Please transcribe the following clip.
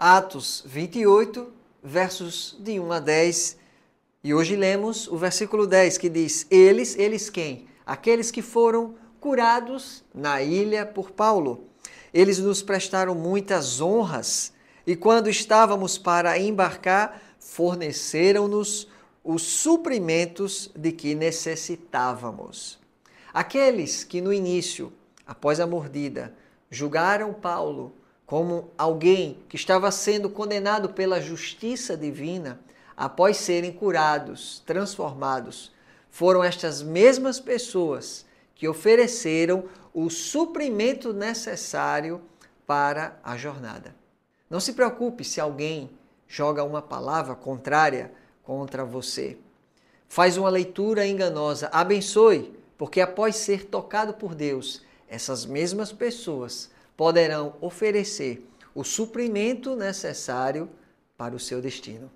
Atos 28, versos de 1 a 10. E hoje lemos o versículo 10 que diz: Eles, eles quem? Aqueles que foram curados na ilha por Paulo. Eles nos prestaram muitas honras e, quando estávamos para embarcar, forneceram-nos os suprimentos de que necessitávamos. Aqueles que no início, após a mordida, julgaram Paulo como alguém que estava sendo condenado pela justiça divina, após serem curados, transformados, foram estas mesmas pessoas que ofereceram o suprimento necessário para a jornada. Não se preocupe se alguém joga uma palavra contrária contra você. Faz uma leitura enganosa, abençoe, porque após ser tocado por Deus, essas mesmas pessoas poderão oferecer o suprimento necessário para o seu destino.